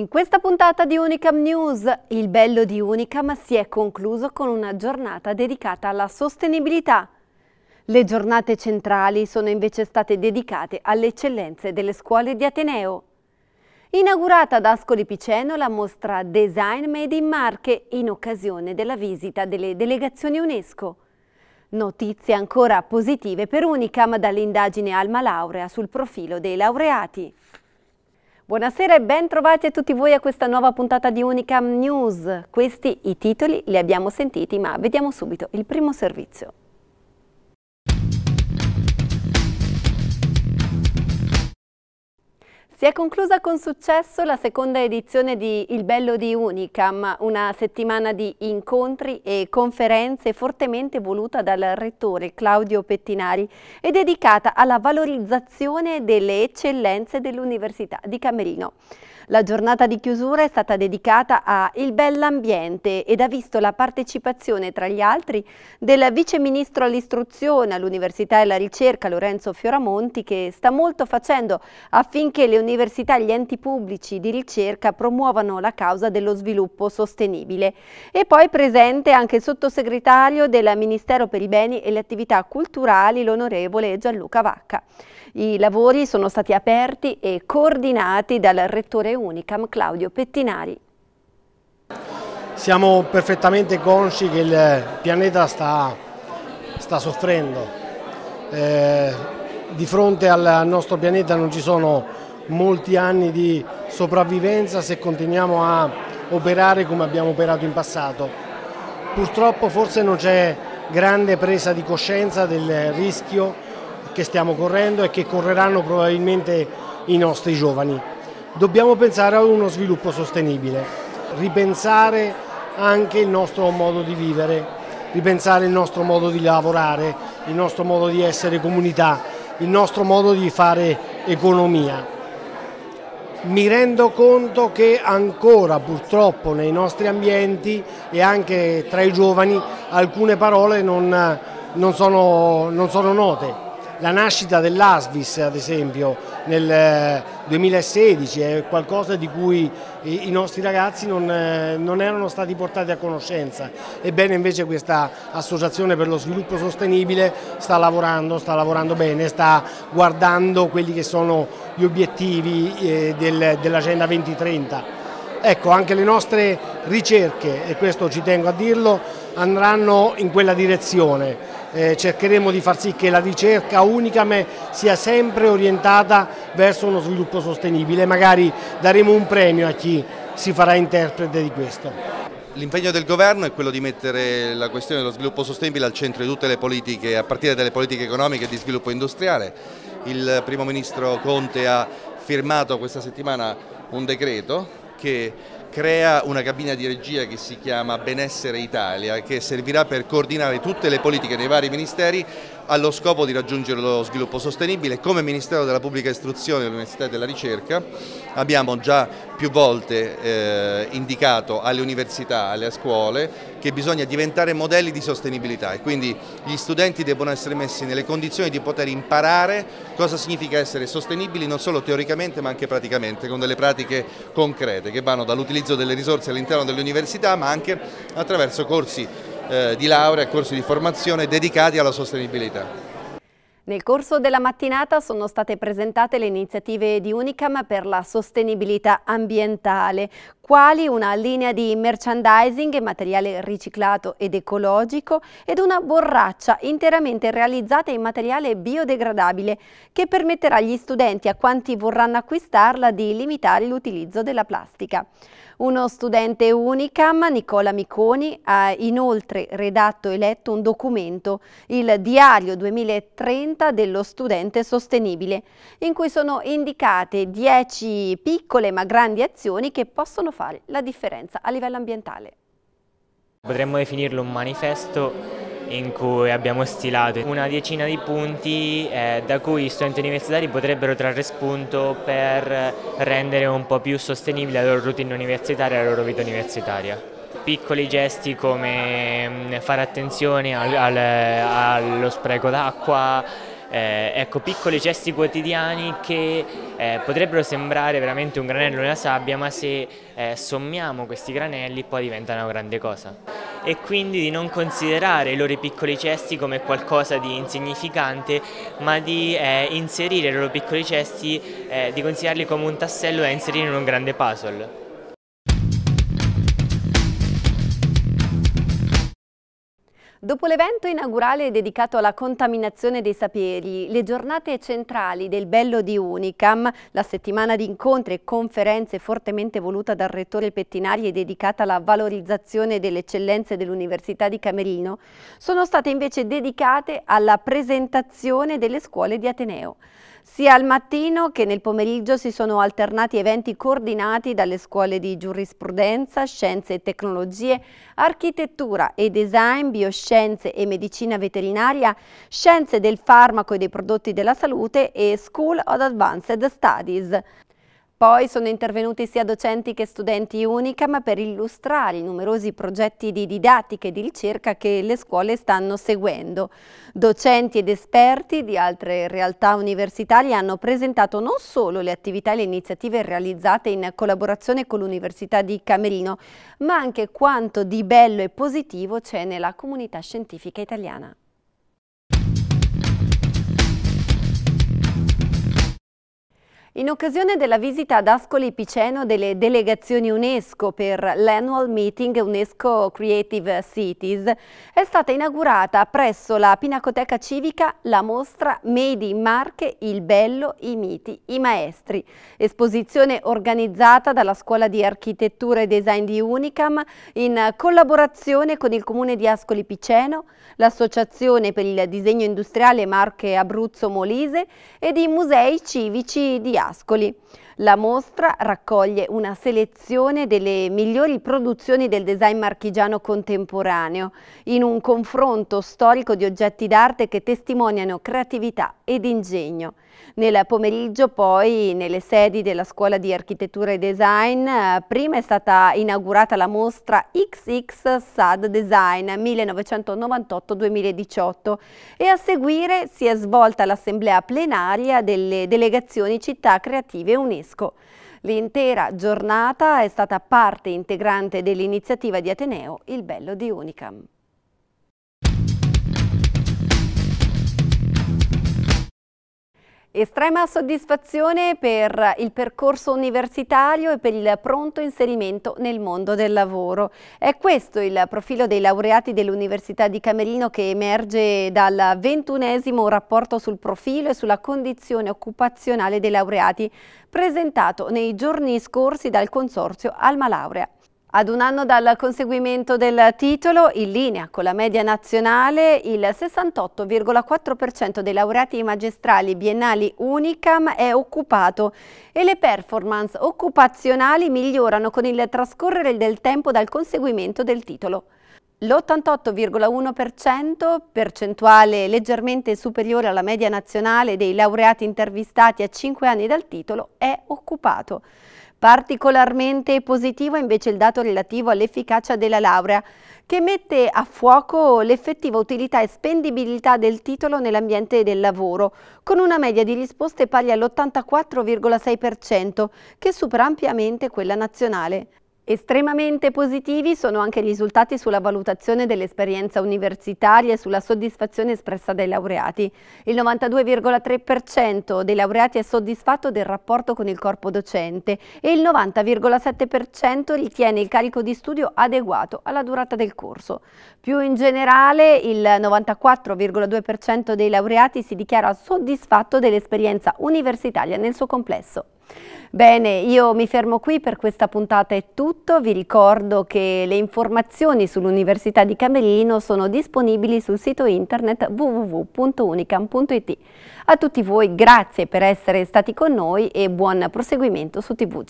In questa puntata di Unicam News, il bello di Unicam si è concluso con una giornata dedicata alla sostenibilità. Le giornate centrali sono invece state dedicate alle eccellenze delle scuole di Ateneo. Inaugurata ad Ascoli Piceno la mostra Design Made in Marche in occasione della visita delle delegazioni UNESCO. Notizie ancora positive per Unicam dall'indagine Alma Laurea sul profilo dei laureati. Buonasera e ben trovati a tutti voi a questa nuova puntata di Unicam News. Questi i titoli li abbiamo sentiti, ma vediamo subito il primo servizio. Si è conclusa con successo la seconda edizione di Il Bello di Unicam, una settimana di incontri e conferenze fortemente voluta dal rettore Claudio Pettinari e dedicata alla valorizzazione delle eccellenze dell'Università di Camerino. La giornata di chiusura è stata dedicata a Il Bell'Ambiente ed ha visto la partecipazione, tra gli altri del Vice Ministro all'Istruzione, all'Università e alla Ricerca Lorenzo Fioramonti che sta molto facendo affinché le università università e gli enti pubblici di ricerca promuovano la causa dello sviluppo sostenibile. E poi presente anche il sottosegretario del Ministero per i Beni e le Attività Culturali, l'onorevole Gianluca Vacca. I lavori sono stati aperti e coordinati dal rettore Unicam Claudio Pettinari. Siamo perfettamente consci che il pianeta sta, sta soffrendo. Eh, di fronte al nostro pianeta non ci sono molti anni di sopravvivenza se continuiamo a operare come abbiamo operato in passato. Purtroppo forse non c'è grande presa di coscienza del rischio che stiamo correndo e che correranno probabilmente i nostri giovani. Dobbiamo pensare a uno sviluppo sostenibile, ripensare anche il nostro modo di vivere, ripensare il nostro modo di lavorare, il nostro modo di essere comunità, il nostro modo di fare economia mi rendo conto che ancora purtroppo nei nostri ambienti e anche tra i giovani alcune parole non, non, sono, non sono note la nascita dell'ASVIS ad esempio nel 2016 eh, è qualcosa di cui i nostri ragazzi non, eh, non, erano stati portati a conoscenza, ebbene invece questa associazione per lo sviluppo sostenibile sta lavorando, sta lavorando bene, sta guardando quelli che sono gli obiettivi eh, del, dell'agenda 2030. Ecco, anche le nostre ricerche, e questo ci tengo a dirlo, andranno in quella direzione. Eh, cercheremo di far sì che la ricerca Unicame sia sempre orientata verso uno sviluppo sostenibile, magari daremo un premio a chi si farà interprete di questo. L'impegno del governo è quello di mettere la questione dello sviluppo sostenibile al centro di tutte le politiche, a partire dalle politiche economiche e di sviluppo industriale. Il primo ministro Conte ha firmato questa settimana un decreto che crea una cabina di regia che si chiama Benessere Italia che servirà per coordinare tutte le politiche dei vari ministeri allo scopo di raggiungere lo sviluppo sostenibile. Come Ministero della Pubblica Istruzione, dell'Università e della Ricerca abbiamo già più volte eh, indicato alle università, alle scuole che bisogna diventare modelli di sostenibilità e quindi gli studenti devono essere messi nelle condizioni di poter imparare cosa significa essere sostenibili non solo teoricamente ma anche praticamente con delle pratiche concrete che vanno dall'utilizzo delle risorse all'interno delle università ma anche attraverso corsi eh, di laurea corsi di formazione dedicati alla sostenibilità. Nel corso della mattinata sono state presentate le iniziative di Unicam per la sostenibilità ambientale, quali una linea di merchandising, materiale riciclato ed ecologico ed una borraccia interamente realizzata in materiale biodegradabile che permetterà agli studenti, a quanti vorranno acquistarla, di limitare l'utilizzo della plastica. Uno studente Unicam, Nicola Miconi, ha inoltre redatto e letto un documento, il Diario 2030 dello studente sostenibile, in cui sono indicate 10 piccole ma grandi azioni che possono fare la differenza a livello ambientale. Potremmo definirlo un manifesto in cui abbiamo stilato una decina di punti eh, da cui gli studenti universitari potrebbero trarre spunto per rendere un po' più sostenibile la loro routine universitaria e la loro vita universitaria piccoli gesti come mm, fare attenzione al, al, allo spreco d'acqua, eh, ecco, piccoli gesti quotidiani che eh, potrebbero sembrare veramente un granello nella sabbia, ma se eh, sommiamo questi granelli poi diventano una grande cosa e quindi di non considerare i loro piccoli cesti come qualcosa di insignificante ma di eh, inserire i loro piccoli cesti, eh, di considerarli come un tassello da inserire in un grande puzzle. Dopo l'evento inaugurale dedicato alla contaminazione dei saperi, le giornate centrali del Bello di Unicam, la settimana di incontri e conferenze fortemente voluta dal rettore Pettinari e dedicata alla valorizzazione delle eccellenze dell'Università di Camerino, sono state invece dedicate alla presentazione delle scuole di Ateneo. Sia al mattino che nel pomeriggio si sono alternati eventi coordinati dalle scuole di giurisprudenza, scienze e tecnologie, architettura e design, bioscienze e medicina veterinaria, scienze del farmaco e dei prodotti della salute e School of Advanced Studies. Poi sono intervenuti sia docenti che studenti Unicam per illustrare i numerosi progetti di didattica e di ricerca che le scuole stanno seguendo. Docenti ed esperti di altre realtà universitarie hanno presentato non solo le attività e le iniziative realizzate in collaborazione con l'Università di Camerino, ma anche quanto di bello e positivo c'è nella comunità scientifica italiana. In occasione della visita ad Ascoli Piceno delle delegazioni UNESCO per l'Annual Meeting UNESCO Creative Cities è stata inaugurata presso la Pinacoteca Civica la mostra Made in Marche, il bello, i miti, i maestri, esposizione organizzata dalla Scuola di Architettura e Design di Unicam in collaborazione con il Comune di Ascoli Piceno, l'Associazione per il Disegno Industriale Marche Abruzzo Molise ed i Musei Civici di Ascoli. Ascoli. La mostra raccoglie una selezione delle migliori produzioni del design marchigiano contemporaneo in un confronto storico di oggetti d'arte che testimoniano creatività ed ingegno. Nel pomeriggio poi nelle sedi della Scuola di Architettura e Design eh, prima è stata inaugurata la mostra XX SAD Design 1998-2018 e a seguire si è svolta l'assemblea plenaria delle delegazioni città creative UNESCO. L'intera giornata è stata parte integrante dell'iniziativa di Ateneo Il Bello di Unicam. Estrema soddisfazione per il percorso universitario e per il pronto inserimento nel mondo del lavoro. È questo il profilo dei laureati dell'Università di Camerino che emerge dal ventunesimo rapporto sul profilo e sulla condizione occupazionale dei laureati presentato nei giorni scorsi dal Consorzio Alma Laurea. Ad un anno dal conseguimento del titolo, in linea con la media nazionale, il 68,4% dei laureati magistrali biennali Unicam è occupato e le performance occupazionali migliorano con il trascorrere del tempo dal conseguimento del titolo. L'88,1%, percentuale leggermente superiore alla media nazionale dei laureati intervistati a 5 anni dal titolo, è occupato. Particolarmente positivo è invece il dato relativo all'efficacia della laurea, che mette a fuoco l'effettiva utilità e spendibilità del titolo nell'ambiente del lavoro, con una media di risposte pari all'84,6%, che supera ampiamente quella nazionale. Estremamente positivi sono anche i risultati sulla valutazione dell'esperienza universitaria e sulla soddisfazione espressa dai laureati. Il 92,3% dei laureati è soddisfatto del rapporto con il corpo docente e il 90,7% ritiene il carico di studio adeguato alla durata del corso. Più in generale il 94,2% dei laureati si dichiara soddisfatto dell'esperienza universitaria nel suo complesso. Bene, io mi fermo qui, per questa puntata è tutto. Vi ricordo che le informazioni sull'Università di Camerino sono disponibili sul sito internet www.unicam.it. A tutti voi grazie per essere stati con noi e buon proseguimento su TV.